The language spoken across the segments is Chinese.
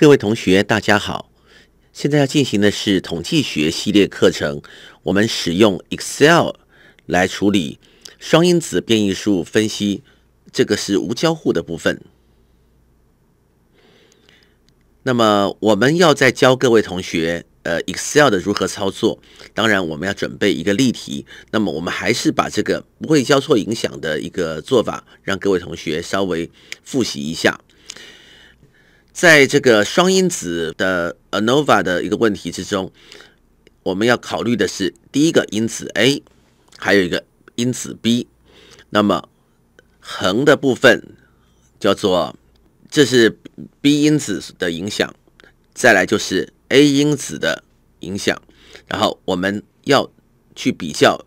各位同学，大家好！现在要进行的是统计学系列课程，我们使用 Excel 来处理双因子变异数分析，这个是无交互的部分。那么我们要再教各位同学，呃，Excel 的如何操作。当然，我们要准备一个例题。那么我们还是把这个不会交错影响的一个做法，让各位同学稍微复习一下。在这个双因子的 ANOVA 的一个问题之中，我们要考虑的是第一个因子 A，还有一个因子 B。那么横的部分叫做这是 B 因子的影响，再来就是 A 因子的影响。然后我们要去比较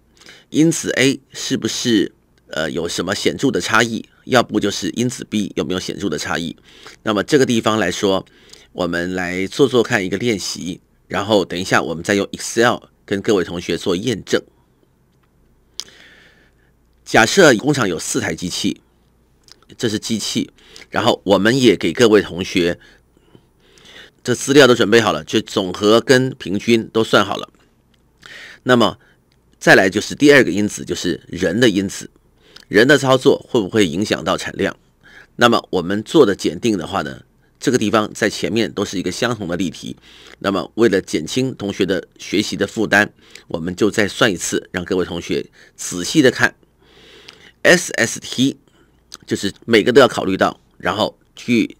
因子 A 是不是呃有什么显著的差异。要不就是因子 B 有没有显著的差异？那么这个地方来说，我们来做做看一个练习，然后等一下我们再用 Excel 跟各位同学做验证。假设工厂有四台机器，这是机器，然后我们也给各位同学这资料都准备好了，就总和跟平均都算好了。那么再来就是第二个因子，就是人的因子。人的操作会不会影响到产量？那么我们做的检定的话呢？这个地方在前面都是一个相同的例题。那么为了减轻同学的学习的负担，我们就再算一次，让各位同学仔细的看。SST 就是每个都要考虑到，然后去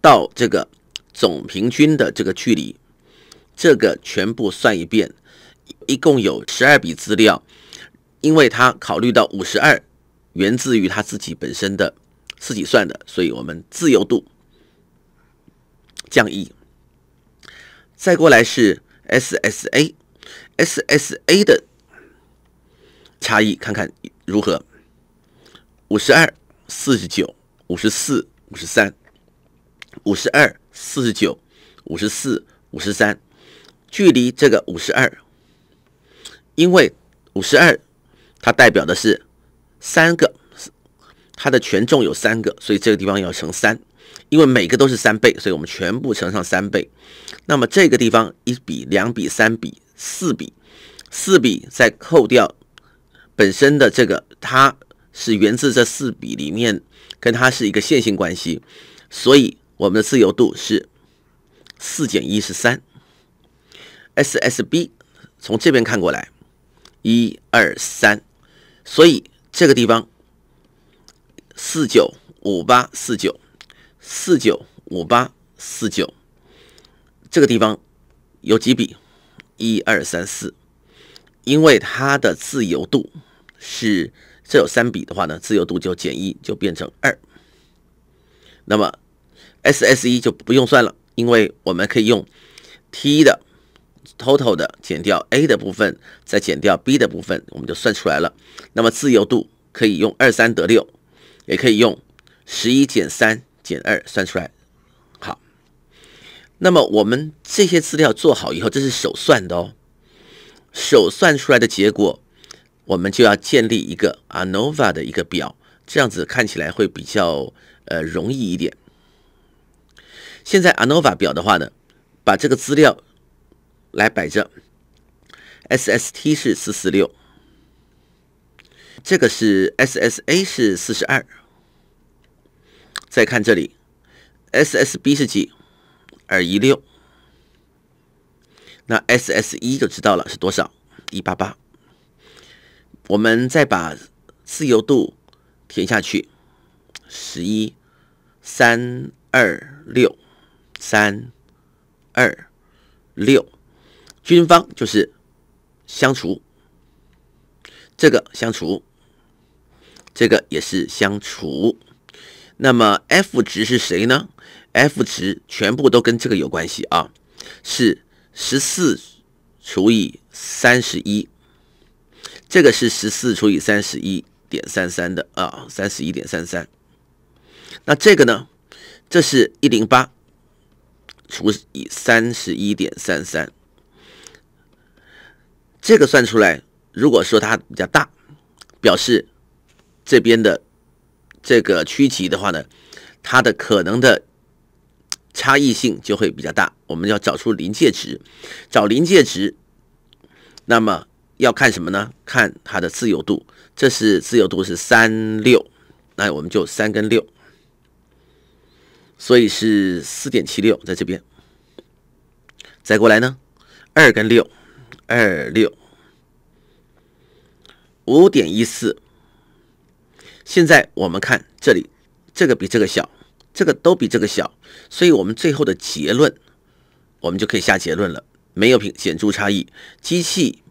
到这个总平均的这个距离，这个全部算一遍，一共有十二笔资料。因为他考虑到五十二源自于他自己本身的自己算的，所以我们自由度降一。再过来是 S S A S S A 的差异，看看如何？五十二、四十九、五十四、五十三、五十二、四十九、五十四、五十三，距离这个五十二，因为五十二。它代表的是三个，它的权重有三个，所以这个地方要乘三，因为每个都是三倍，所以我们全部乘上三倍。那么这个地方一笔、两笔、三笔、四笔，四笔再扣掉本身的这个，它是源自这四笔里面，跟它是一个线性关系，所以我们的自由度是四减一是三。SSB 从这边看过来，一二三。所以这个地方，四九五八四九四九五八四九，这个地方有几笔？一二三四。因为它的自由度是，这有三笔的话呢，自由度就减一，就变成二。那么 SSE 就不用算了，因为我们可以用 T 的。total 的减掉 A 的部分，再减掉 B 的部分，我们就算出来了。那么自由度可以用二三得六，也可以用十一减三减二算出来。好，那么我们这些资料做好以后，这是手算的哦，手算出来的结果，我们就要建立一个 ANOVA 的一个表，这样子看起来会比较呃容易一点。现在 ANOVA 表的话呢，把这个资料。来摆着，SST 是四四六，这个是 SSA 是四十二，再看这里，SSB 是几？二一六，那 SS1 就知道了是多少？一八八。我们再把自由度填下去，十一三二六三二六。军方就是相除，这个相除，这个也是相除。那么 F 值是谁呢？F 值全部都跟这个有关系啊，是十四除以三十一，这个是十四除以三十一点三三的啊，三十一点三三。那这个呢？这是一零八除以三十一点三三。这个算出来，如果说它比较大，表示这边的这个区级的话呢，它的可能的差异性就会比较大。我们要找出临界值，找临界值，那么要看什么呢？看它的自由度，这是自由度是三六，那我们就三跟六，所以是四点七六在这边。再过来呢，二跟六。二六五点一四，现在我们看这里，这个比这个小，这个都比这个小，所以，我们最后的结论，我们就可以下结论了，没有平显著差异，机器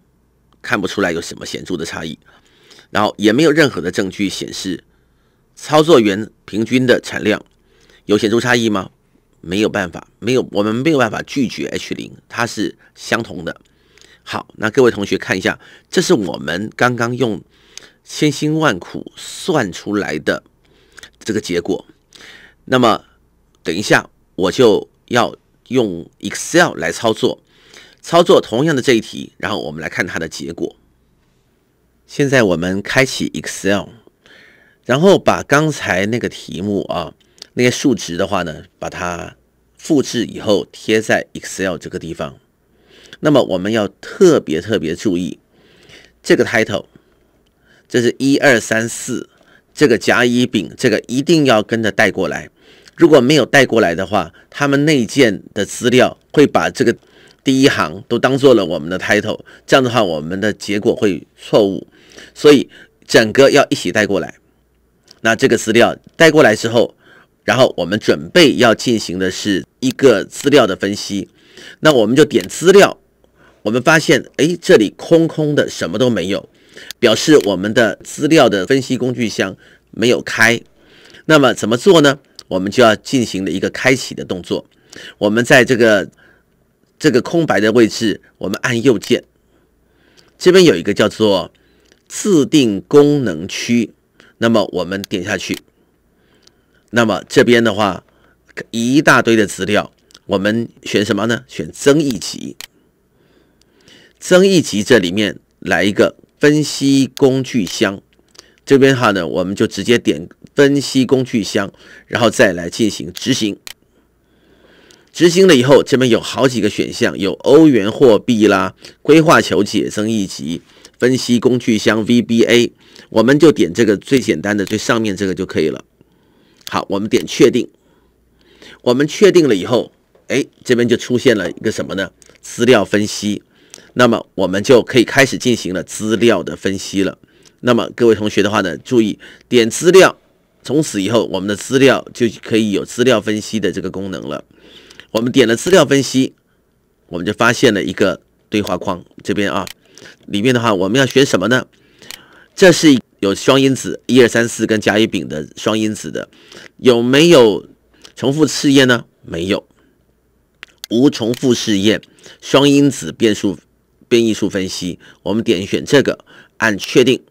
看不出来有什么显著的差异，然后也没有任何的证据显示操作员平均的产量有显著差异吗？没有办法，没有，我们没有办法拒绝 H 零，它是相同的。好，那各位同学看一下，这是我们刚刚用千辛万苦算出来的这个结果。那么，等一下我就要用 Excel 来操作，操作同样的这一题，然后我们来看它的结果。现在我们开启 Excel，然后把刚才那个题目啊，那些数值的话呢，把它复制以后贴在 Excel 这个地方。那么我们要特别特别注意这个 title，这是一二三四，这个甲乙丙这个一定要跟着带过来。如果没有带过来的话，他们内建的资料会把这个第一行都当做了我们的 title，这样的话我们的结果会错误。所以整个要一起带过来。那这个资料带过来之后，然后我们准备要进行的是一个资料的分析，那我们就点资料。我们发现，哎，这里空空的，什么都没有，表示我们的资料的分析工具箱没有开。那么怎么做呢？我们就要进行了一个开启的动作。我们在这个这个空白的位置，我们按右键，这边有一个叫做自定功能区。那么我们点下去，那么这边的话一大堆的资料，我们选什么呢？选增益级。增益集这里面来一个分析工具箱，这边哈呢，我们就直接点分析工具箱，然后再来进行执行。执行了以后，这边有好几个选项，有欧元货币啦、规划求解、增益集、分析工具箱 VBA，我们就点这个最简单的最上面这个就可以了。好，我们点确定。我们确定了以后，哎，这边就出现了一个什么呢？资料分析。那么我们就可以开始进行了资料的分析了。那么各位同学的话呢，注意点资料，从此以后我们的资料就可以有资料分析的这个功能了。我们点了资料分析，我们就发现了一个对话框，这边啊，里面的话我们要学什么呢？这是有双因子，一二三四跟甲乙丙的双因子的，有没有重复试验呢？没有，无重复试验，双因子变数。变艺术分析，我们点选这个，按确定，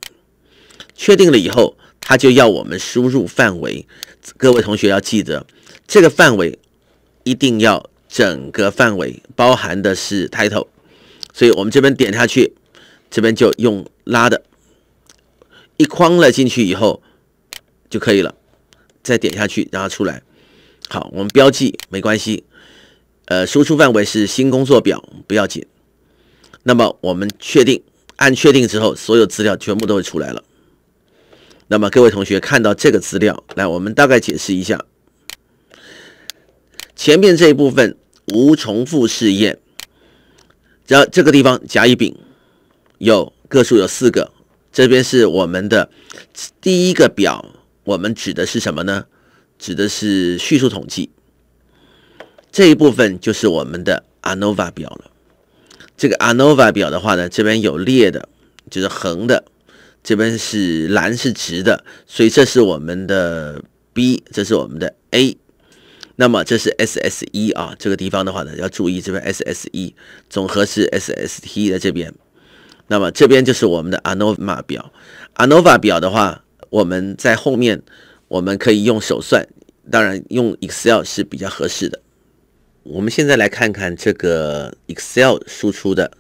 确定了以后，它就要我们输入范围。各位同学要记得，这个范围一定要整个范围包含的是 title，所以我们这边点下去，这边就用拉的，一框了进去以后就可以了，再点下去让它出来。好，我们标记没关系，呃，输出范围是新工作表，不要紧。那么我们确定，按确定之后，所有资料全部都会出来了。那么各位同学看到这个资料，来，我们大概解释一下。前面这一部分无重复试验，然后这个地方甲、乙、丙有个数有四个。这边是我们的第一个表，我们指的是什么呢？指的是叙述统计。这一部分就是我们的 ANOVA 表了。这个 ANOVA 表的话呢，这边有列的，就是横的；这边是蓝是直的，所以这是我们的 B，这是我们的 A。那么这是 SSE 啊，这个地方的话呢，要注意这边 SSE 总和是 SST 的这边。那么这边就是我们的 ANOVA 表，ANOVA 表的话，我们在后面我们可以用手算，当然用 Excel 是比较合适的。我们现在来看看这个 Excel 输出的，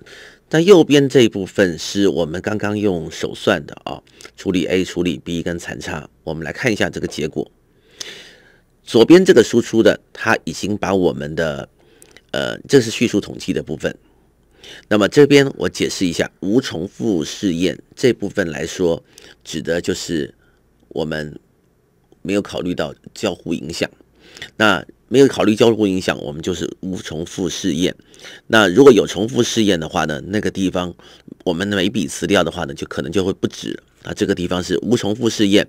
那右边这一部分是我们刚刚用手算的啊，处理 A、处理 B 跟残差。我们来看一下这个结果，左边这个输出的，它已经把我们的呃，这是叙述统计的部分。那么这边我解释一下，无重复试验这部分来说，指的就是我们没有考虑到交互影响。那没有考虑交互影响，我们就是无重复试验。那如果有重复试验的话呢？那个地方我们每笔资料的话呢，就可能就会不止啊。这个地方是无重复试验。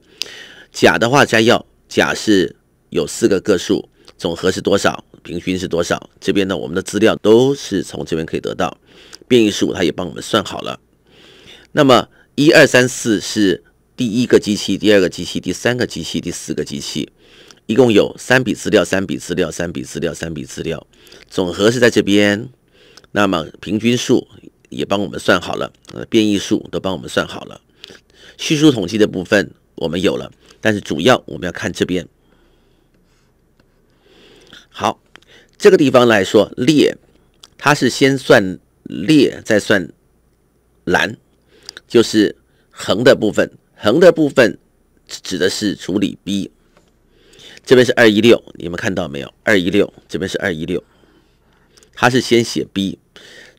甲的话摘要，甲是有四个个数，总和是多少？平均是多少？这边呢，我们的资料都是从这边可以得到，变异数它也帮我们算好了。那么一二三四是第一个机器，第二个机器，第三个机器，第四个机器。一共有三笔资料，三笔资料，三笔资料，三笔资料，总和是在这边。那么平均数也帮我们算好了，呃，变异数都帮我们算好了。叙述统计的部分我们有了，但是主要我们要看这边。好，这个地方来说列，它是先算列，再算栏，就是横的部分，横的部分指的是处理 B。这边是二一六，你们看到没有？二一六，这边是二一六，它是先写 b，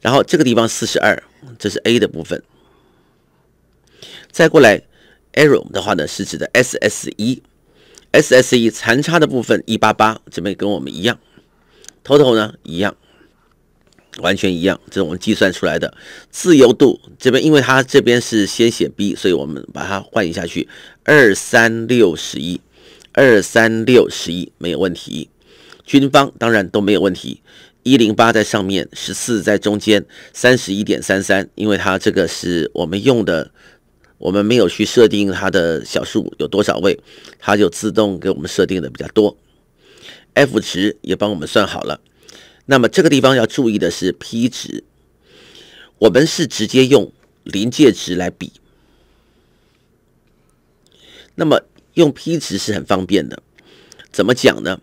然后这个地方四十二，这是 a 的部分。再过来 error 的话呢，是指的 s s 一 s s 一残差的部分一八八，这边跟我们一样，total 呢一样，完全一样，这是我们计算出来的自由度。这边因为它这边是先写 b，所以我们把它换一下去二三六十一。二三六十一没有问题，军方当然都没有问题。一零八在上面，十四在中间，三十一点三三，因为它这个是我们用的，我们没有去设定它的小数有多少位，它就自动给我们设定的比较多。F 值也帮我们算好了。那么这个地方要注意的是 P 值，我们是直接用临界值来比。那么。用 p 值是很方便的，怎么讲呢？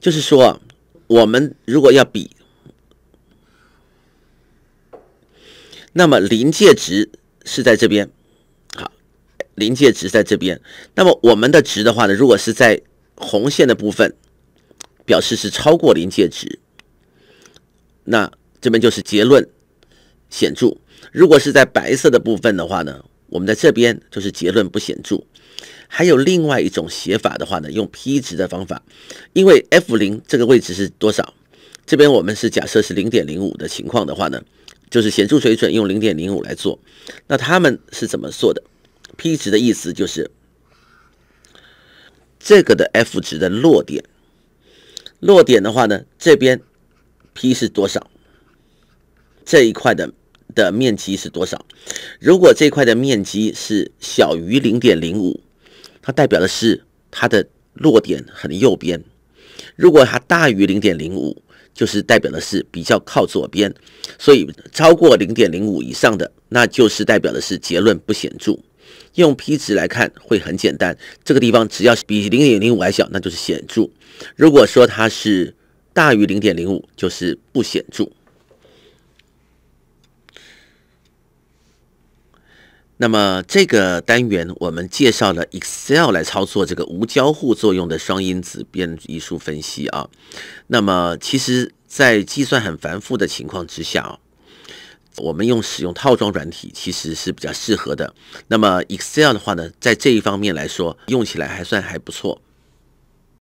就是说，我们如果要比，那么临界值是在这边，好，临界值在这边。那么我们的值的话呢，如果是在红线的部分，表示是超过临界值，那这边就是结论显著。如果是在白色的部分的话呢，我们在这边就是结论不显著。还有另外一种写法的话呢，用 p 值的方法，因为 f 零这个位置是多少？这边我们是假设是零点零五的情况的话呢，就是显著水准用零点零五来做。那他们是怎么做的？p 值的意思就是这个的 f 值的落点，落点的话呢，这边 p 是多少？这一块的的面积是多少？如果这块的面积是小于零点零五。它代表的是它的落点很右边，如果它大于零点零五，就是代表的是比较靠左边，所以超过零点零五以上的，那就是代表的是结论不显著。用 p 值来看会很简单，这个地方只要比零点零五还小，那就是显著；如果说它是大于零点零五，就是不显著。那么这个单元我们介绍了 Excel 来操作这个无交互作用的双因子变异数分析啊。那么其实，在计算很繁复的情况之下啊，我们用使用套装软体其实是比较适合的。那么 Excel 的话呢，在这一方面来说，用起来还算还不错。